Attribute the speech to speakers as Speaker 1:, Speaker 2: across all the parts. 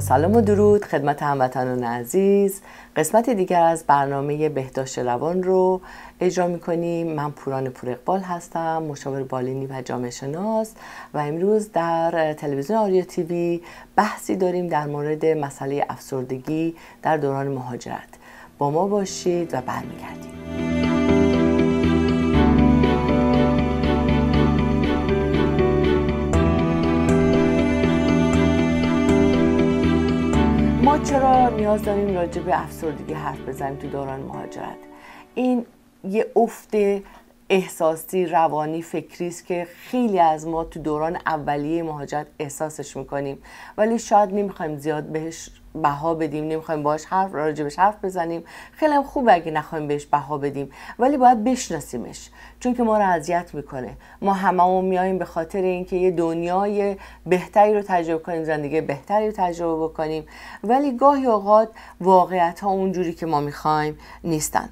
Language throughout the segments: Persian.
Speaker 1: سلام و درود خدمت هموطنان عزیز قسمت دیگر از برنامه بهداشت روان رو اجرا میکنیم من پوران پور هستم مشاور بالینی و جامعه شناس و امروز در تلویزیون آریا تیوی بحثی داریم در مورد مسئله افسردگی در دوران مهاجرت با ما باشید و برمیگردیم نیاز داریم راجع به افسردگی حرف بزنیم تو دوران مهاجرت این یه افت احساسی روانی فکری است که خیلی از ما تو دوران اولیه مهاجرت احساسش میکنیم ولی شاید نمیخوایم زیاد بهش بها بدیم نمیخوایم باش حرف راجبش حرف بزنیم خیلی هم خوبه اگه نخوایم بهش بها بدیم ولی باید بشناسیمش چون که ما رو اذیت میکنه ما هممون میایم به خاطر اینکه یه دنیای بهتری رو تجربه کنیم زندگی بهتری رو تجربه بکنیم ولی گاهی اوقات واقعیت ها اونجوری که ما میخوایم نیستن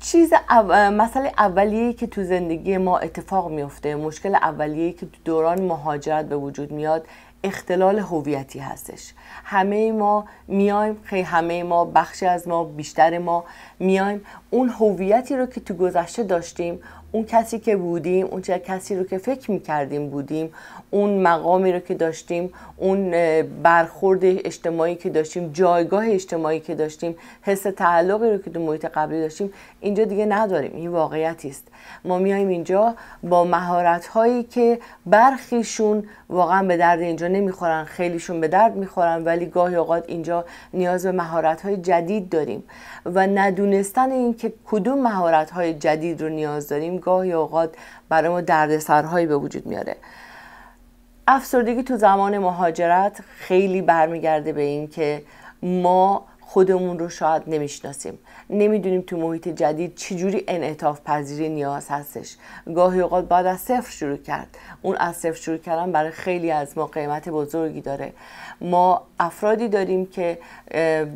Speaker 1: چیز او... مسئله اولیه که تو زندگی ما اتفاق میفته مشکل اولیه که تو دوران مهاجرت به وجود میاد اختلال هویتی هستش همه ما میایم خیلی همه ما بخشی از ما بیشتر ما میایم اون هویتی رو که تو گذشته داشتیم اون کسی که بودیم اون چه کسی رو که فکر میکردیم بودیم اون مقامی رو که داشتیم اون برخورد اجتماعی که داشتیم جایگاه اجتماعی که داشتیم حس تعلقی رو که تو محیط قبلی داشتیم اینجا دیگه نداریم این واقعیتی است ما میاییم اینجا با مهارت هایی که برخیشون واقعا به درد اینجا نمیخورن خیلیشون به درد میخورن ولی گاهی اوقات اینجا نیاز به مهارت های جدید داریم و ندونستن اینکه کدوم مهارت های جدید رو نیاز داریم گاهی اوقات برای ما دردسرهایی به وجود میاره افسردگی تو زمان مهاجرت خیلی برمیگرده به این که ما خودمون رو شاید نمیشناسیم نمیدونیم تو محیط جدید چجوری انعطاف پذیری نیاز هستش گاهی اوقات باید از صفر شروع کرد اون از صفر شروع کردن برای خیلی از ما قیمت بزرگی داره ما افرادی داریم که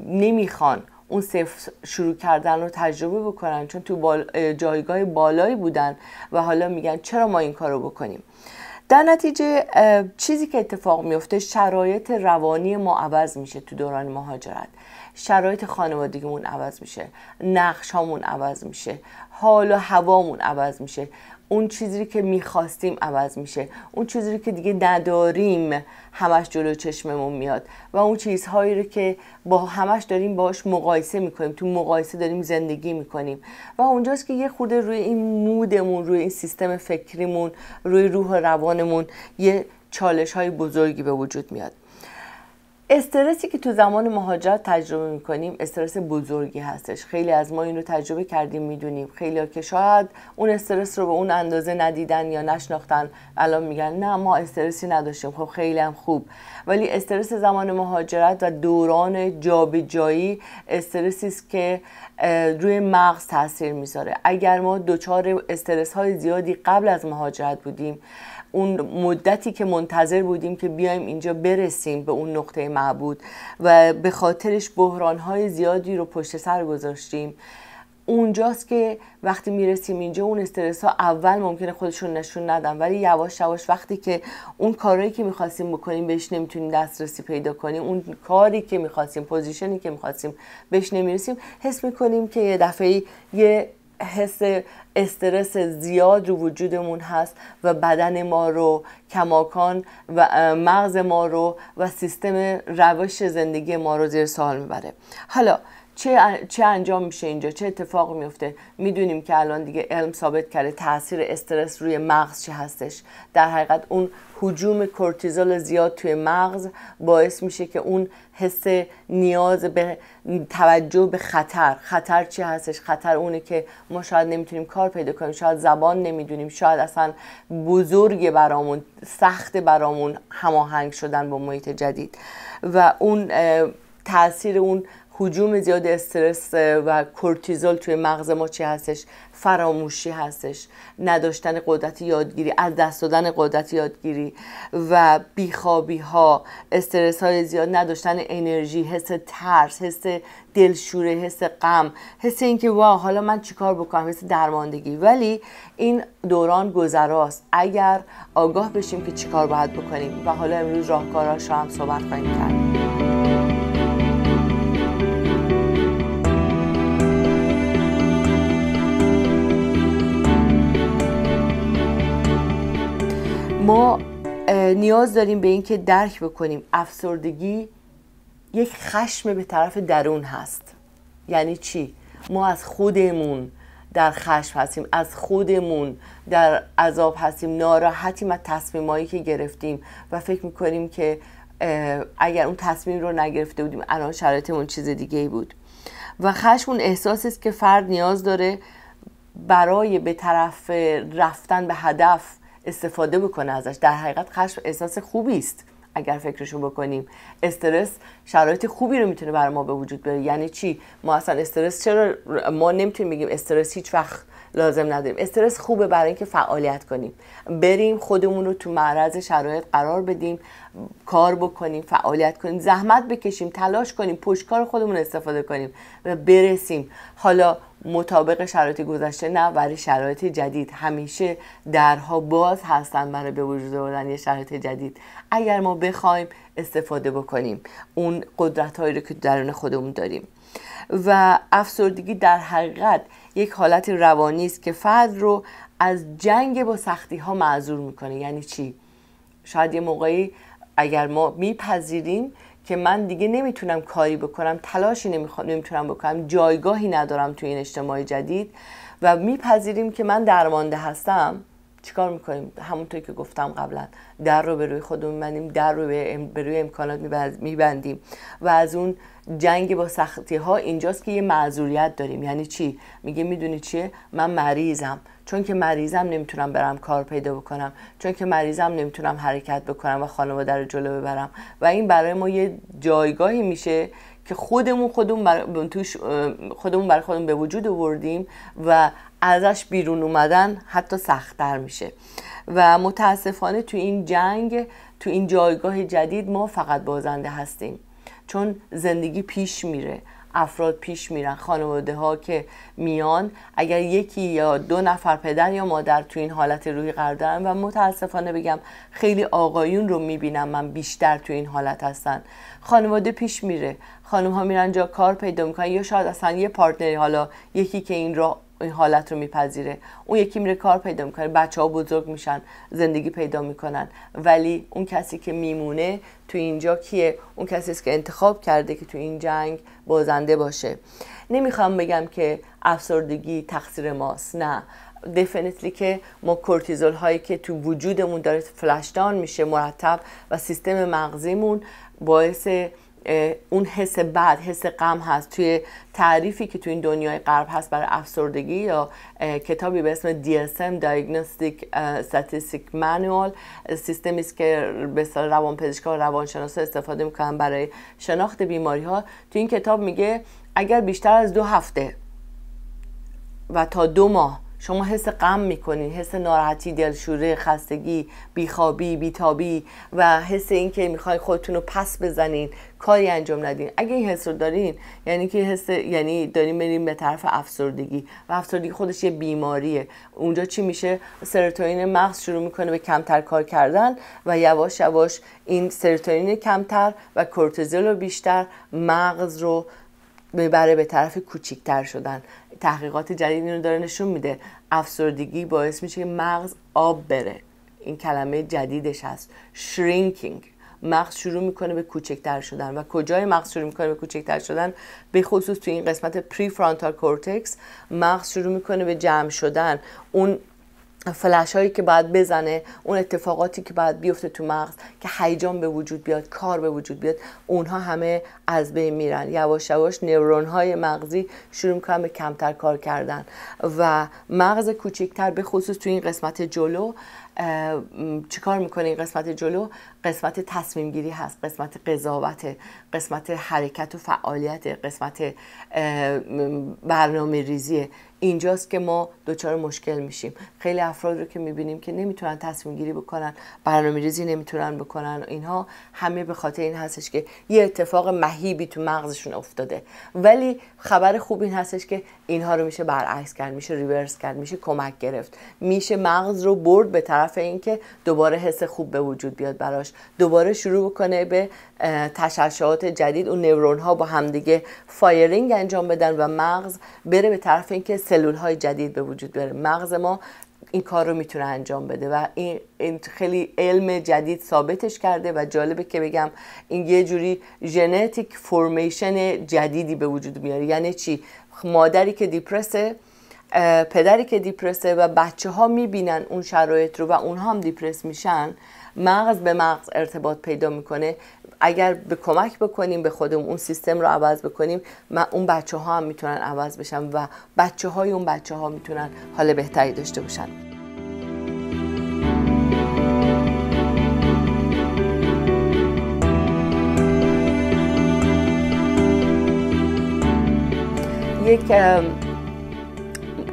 Speaker 1: نمیخوان اون صفر شروع کردن رو تجربه بکنن چون تو جایگاه بالایی بودن و حالا میگن چرا ما این کارو بکنیم در نتیجه چیزی که اتفاق میفته شرایط روانی ما عوض میشه تو دوران مهاجرت شرایط خانوادگیمون عوض میشه نقش عوض میشه حال و هوامون عوض میشه اون چیزی که میخواستیم عوض میشه اون چیزی که دیگه نداریم همش جلو چشممون میاد و اون چیزهایی رو که با همش داریم باش مقایسه میکنیم تو مقایسه داریم زندگی میکنیم و اونجاست که یه خورده روی این مودمون روی این سیستم فکریمون روی روح روانمون یه چالش های بزرگی به وجود میاد استرسی که تو زمان مهاجرت تجربه میکنیم استرس بزرگی هستش خیلی از ما این رو تجربه کردیم میدونیم خیلی ها که شاید اون استرس رو به اون اندازه ندیدن یا نشناختن الان میگن نه ما استرسی نداشتیم خب خیلی هم خوب ولی استرس زمان مهاجرت و دوران جابجایی استرسی است که روی مغز تاثیر میذاره اگر ما دچار استرس های زیادی قبل از مهاجرت بودیم اون مدتی که منتظر بودیم که بیایم اینجا برسیم به اون نقطه معبود و به خاطرش بحرانهای زیادی رو پشت سر گذاشتیم اونجاست که وقتی میرسیم اینجا اون استرس ها اول ممکنه خودشون نشون ندن ولی یواش یواش وقتی که اون کارهایی که میخواستیم بکنیم بهش نمیتونیم دسترسی پیدا کنیم اون کاری که میخواستیم پوزیشنی که میخواستیم بهش نمیرسیم حس میکنیم که یه دفعه یه حس استرس زیاد رو وجودمون هست و بدن ما رو کماکان و مغز ما رو و سیستم روش زندگی ما رو زیر سوال میبره حالا چه, انجام میشه اینجا چه اتفاق میفته میدونیم که الان دیگه علم ثابت کرده تاثیر استرس روی مغز چه هستش در حقیقت اون حجوم کورتیزول زیاد توی مغز باعث میشه که اون حس نیاز به توجه به خطر خطر چی هستش خطر اونه که ما شاید نمیتونیم کار پیدا کنیم شاید زبان نمیدونیم شاید اصلا بزرگ برامون سخت برامون هماهنگ شدن با محیط جدید و اون تاثیر اون حجوم زیاد استرس و کورتیزول توی مغز ما چی هستش فراموشی هستش نداشتن قدرت یادگیری از دست دادن قدرت یادگیری و بیخوابی ها استرس های زیاد نداشتن انرژی حس ترس حس دلشوره حس غم حس اینکه وا حالا من چیکار بکنم حس درماندگی ولی این دوران گذراست اگر آگاه بشیم که چیکار باید بکنیم و حالا امروز راهکاراش رو هم صحبت خواهیم کرد ما نیاز داریم به اینکه درک بکنیم افسردگی یک خشم به طرف درون هست یعنی چی ما از خودمون در خشم هستیم از خودمون در عذاب هستیم ناراحتیم از تصمیمایی که گرفتیم و فکر میکنیم که اگر اون تصمیم رو نگرفته بودیم الان شرایطمون چیز دیگه ای بود و خشم اون احساسی است که فرد نیاز داره برای به طرف رفتن به هدف استفاده بکنه ازش در حقیقت خشم احساس خوبی است اگر فکرشو بکنیم استرس شرایط خوبی رو میتونه برای ما به وجود بیاره یعنی چی ما اصلا استرس چرا ما نمیتونیم بگیم استرس هیچ وقت لازم نداریم استرس خوبه برای اینکه فعالیت کنیم بریم خودمون رو تو معرض شرایط قرار بدیم کار بکنیم فعالیت کنیم زحمت بکشیم تلاش کنیم پشتکار خودمون استفاده کنیم و برسیم حالا مطابق شرایط گذشته نه برای شرایط جدید همیشه درها باز هستن برای به وجود آوردن یه شرایط جدید اگر ما بخوایم استفاده بکنیم اون قدرت هایی رو که درون خودمون داریم و افسردگی در حقیقت یک حالت روانی است که فرد رو از جنگ با سختی ها معذور میکنه یعنی چی شاید یه موقعی اگر ما میپذیریم که من دیگه نمیتونم کاری بکنم تلاشی نمیتونم بکنم جایگاهی ندارم تو این اجتماع جدید و میپذیریم که من درمانده هستم چیکار میکنیم همونطوری که گفتم قبلا در رو به روی خودمون میبندیم در رو به روی امکانات میبندیم و از اون جنگ با سختی ها اینجاست که یه معذوریت داریم یعنی چی میگه میدونی چیه من مریضم چون که مریضم نمیتونم برم کار پیدا بکنم چون که مریضم نمیتونم حرکت بکنم و خانواده رو جلو ببرم و این برای ما یه جایگاهی میشه که خودمون خودمون بر... توش خودمون برای خودمون به وجود آوردیم و ازش بیرون اومدن حتی سختتر میشه و متاسفانه تو این جنگ تو این جایگاه جدید ما فقط بازنده هستیم چون زندگی پیش میره افراد پیش میرن خانواده ها که میان اگر یکی یا دو نفر پدر یا مادر تو این حالت روی قرار دارن و متاسفانه بگم خیلی آقایون رو میبینم من بیشتر تو این حالت هستن خانواده پیش میره خانم ها میرن جا کار پیدا میکنن یا شاید اصلا یه پارتنری حالا یکی که این را این حالت رو میپذیره اون یکی میره کار پیدا میکنه بچه ها بزرگ میشن زندگی پیدا میکنن ولی اون کسی که میمونه تو اینجا کیه اون کسی است که انتخاب کرده که تو این جنگ بازنده باشه نمیخوام بگم که افسردگی تقصیر ماست نه دفنتلی که ما کورتیزول هایی که تو وجودمون داره فلشدان میشه مرتب و سیستم مغزیمون باعث اون حس بد حس غم هست توی تعریفی که توی این دنیای غرب هست برای افسردگی یا کتابی به اسم DSM Diagnostic Statistic Manual سیستمی است که به روان روانپزشکا و روانشناسا استفاده میکنن برای شناخت بیماری ها توی این کتاب میگه اگر بیشتر از دو هفته و تا دو ماه شما حس غم میکنین حس ناراحتی دلشوره خستگی بیخوابی بیتابی و حس اینکه میخواین خودتون رو پس بزنین کاری انجام ندین اگه این حس رو دارین یعنی که حس یعنی دارین بریم به طرف افسردگی و افسردگی خودش یه بیماریه اونجا چی میشه سرتونین مغز شروع میکنه به کمتر کار کردن و یواش یواش این سرتونین کمتر و کورتیزول رو بیشتر مغز رو میبره به طرف کوچیکتر شدن تحقیقات جدیدی رو داره نشون میده افسردگی باعث میشه که مغز آب بره این کلمه جدیدش هست شرینکینگ مغز شروع میکنه به کوچکتر شدن و کجای مغز شروع میکنه به کوچکتر شدن به خصوص تو این قسمت پری فرانتال کورتکس مغز شروع میکنه به جمع شدن اون فلش هایی که باید بزنه اون اتفاقاتی که باید بیفته تو مغز که هیجان به وجود بیاد کار به وجود بیاد اونها همه از بین میرن یواش یواش نورون های مغزی شروع میکنن به کمتر کار کردن و مغز کوچکتر به خصوص تو این قسمت جلو چیکار میکنه این قسمت جلو قسمت تصمیم گیری هست قسمت قضاوت قسمت حرکت و فعالیت قسمت برنامه ریزیه اینجاست که ما دچار مشکل میشیم خیلی افراد رو که میبینیم که نمیتونن تصمیم گیری بکنن برنامه ریزی نمیتونن بکنن اینها همه به خاطر این هستش که یه اتفاق مهیبی تو مغزشون افتاده ولی خبر خوب این هستش که اینها رو میشه برعکس کرد میشه ریورس کرد میشه کمک گرفت میشه مغز رو برد به طرف اینکه دوباره حس خوب به وجود بیاد براش دوباره شروع بکنه به تشعشعات جدید اون نورون ها با همدیگه فایرینگ انجام بدن و مغز بره به طرف اینکه سلول های جدید به وجود بره مغز ما این کار رو میتونه انجام بده و این, خیلی علم جدید ثابتش کرده و جالبه که بگم این یه جوری ژنتیک فرمیشن جدیدی به وجود میاره یعنی چی مادری که دیپرسه پدری که دیپرسه و بچه ها میبینن اون شرایط رو و اونها هم دیپرس میشن مغز به مغز ارتباط پیدا میکنه اگر به کمک بکنیم به خودمون اون سیستم رو عوض بکنیم اون بچه ها هم میتونن عوض بشن و بچه های اون بچه ها میتونن حال بهتری داشته باشن یک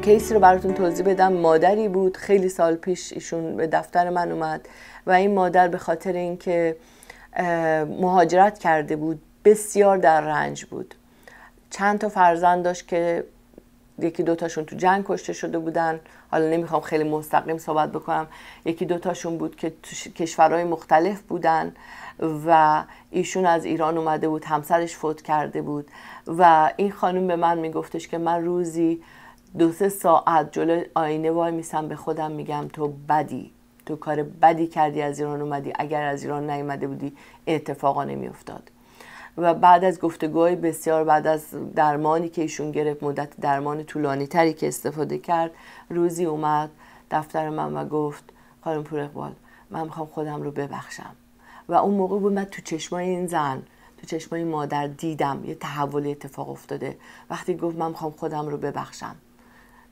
Speaker 1: کیس رو براتون توضیح بدم مادری بود خیلی سال پیش ایشون به دفتر من اومد و این مادر به خاطر اینکه مهاجرت کرده بود بسیار در رنج بود چند تا فرزند داشت که یکی دوتاشون تو جنگ کشته شده بودن حالا نمیخوام خیلی مستقیم صحبت بکنم یکی دوتاشون بود که تو کشورهای مختلف بودن و ایشون از ایران اومده بود همسرش فوت کرده بود و این خانم به من میگفتش که من روزی دو سه ساعت جلو آینه وای میسم به خودم میگم تو بدی تو کار بدی کردی از ایران اومدی اگر از ایران نیومده بودی اتفاقا نمیافتاد و بعد از گفتگوهای بسیار بعد از درمانی که ایشون گرفت مدت درمان طولانی تری که استفاده کرد روزی اومد دفتر من و گفت خانم پور اقبال من میخوام خودم رو ببخشم و اون موقع بود من تو چشمای این زن تو چشمای مادر دیدم یه تحولی اتفاق افتاده وقتی گفت من میخوام خودم رو ببخشم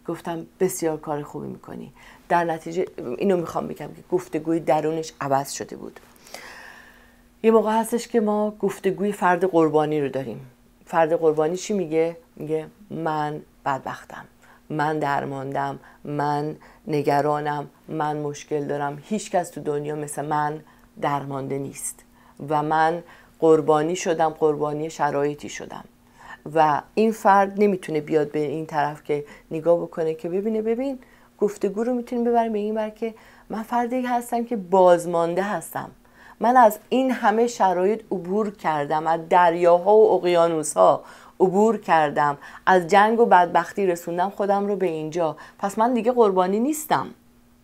Speaker 1: گفتم بسیار کار خوبی میکنی در نتیجه اینو میخوام بگم که گفتگوی درونش عوض شده بود یه موقع هستش که ما گفتگوی فرد قربانی رو داریم فرد قربانی چی میگه؟ میگه من بدبختم من درماندم من نگرانم من مشکل دارم هیچکس تو دنیا مثل من درمانده نیست و من قربانی شدم قربانی شرایطی شدم و این فرد نمیتونه بیاد به این طرف که نگاه بکنه که ببینه ببین گفتگو رو میتونیم ببریم به این بر که من فردی هستم که بازمانده هستم من از این همه شرایط عبور کردم از دریاها و اقیانوسها عبور کردم از جنگ و بدبختی رسوندم خودم رو به اینجا پس من دیگه قربانی نیستم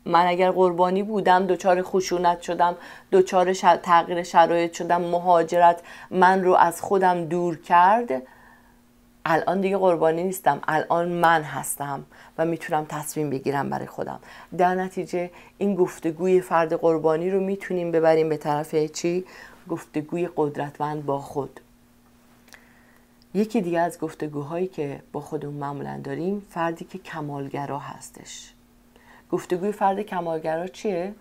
Speaker 1: من اگر قربانی بودم دچار خشونت شدم دچار تغییر شرایط شدم مهاجرت من رو از خودم دور کرد الان دیگه قربانی نیستم الان من هستم و میتونم تصمیم بگیرم برای خودم در نتیجه این گفتگوی فرد قربانی رو میتونیم ببریم به طرف چی گفتگوی قدرتمند با خود یکی دیگه از گفتگوهایی که با خودمون معمولا داریم فردی که کمالگرا هستش گفتگوی فرد کمالگرا چیه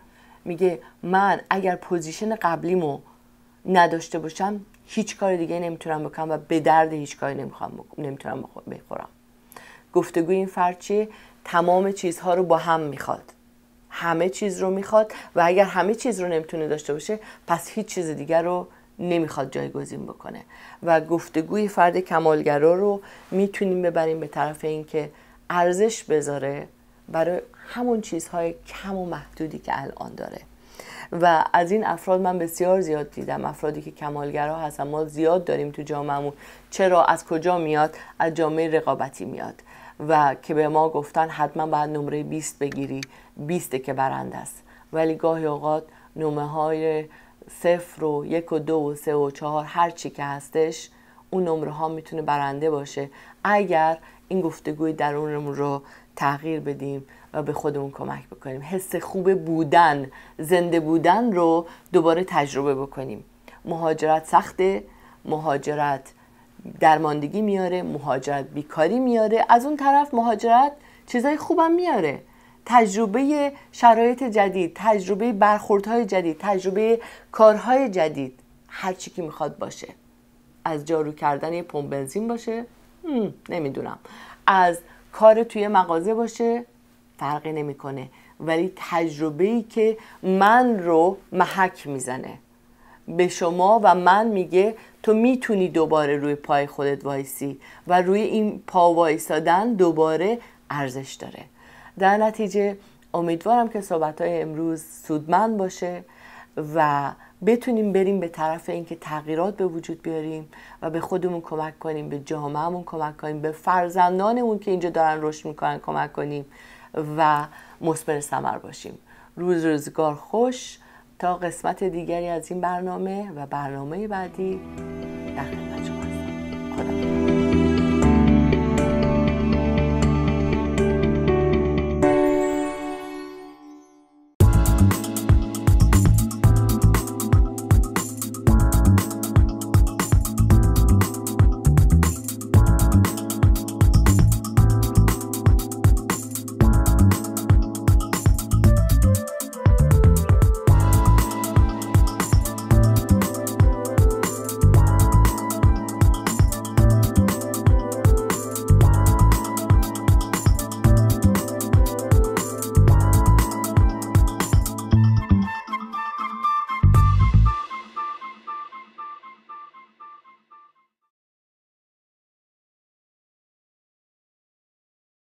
Speaker 1: میگه من اگر پوزیشن قبلیمو نداشته باشم هیچ کار دیگه نمیتونم بکنم و به درد هیچ کاری نمیخوام نمیتونم بخورم گفتگوی این فرد چیه تمام چیزها رو با هم میخواد همه چیز رو میخواد و اگر همه چیز رو نمیتونه داشته باشه پس هیچ چیز دیگر رو نمیخواد جایگزین بکنه و گفتگوی فرد کمالگرا رو میتونیم ببریم به طرف اینکه ارزش بذاره برای همون چیزهای کم و محدودی که الان داره و از این افراد من بسیار زیاد دیدم افرادی که کمالگرا هستن ما زیاد داریم تو جامعمون چرا از کجا میاد از جامعه رقابتی میاد و که به ما گفتن حتما باید نمره 20 بگیری 20 که برنده است ولی گاهی اوقات نمره های صفر و یک و دو و سه و چهار هر چی که هستش اون نمره ها میتونه برنده باشه اگر این گفتگوی درونمون رو تغییر بدیم و به خودمون کمک بکنیم حس خوب بودن زنده بودن رو دوباره تجربه بکنیم مهاجرت سخته مهاجرت درماندگی میاره مهاجرت بیکاری میاره از اون طرف مهاجرت چیزای خوبم میاره تجربه شرایط جدید تجربه برخوردهای جدید تجربه کارهای جدید هر چی که میخواد باشه از جارو کردن یه پمپ بنزین باشه نمیدونم از کار توی مغازه باشه فرقی نمیکنه ولی تجربه ای که من رو محک میزنه به شما و من میگه تو میتونی دوباره روی پای خودت وایسی و روی این پا وایسادن دوباره ارزش داره در نتیجه امیدوارم که صحبت های امروز سودمند باشه و بتونیم بریم به طرف اینکه تغییرات به وجود بیاریم و به خودمون کمک کنیم به جامعهمون کمک کنیم به فرزندانمون که اینجا دارن رشد میکنن کمک کنیم و مثمر ثمر باشیم روز روزگار خوش تا قسمت دیگری از این برنامه و برنامه بعدی دخلی.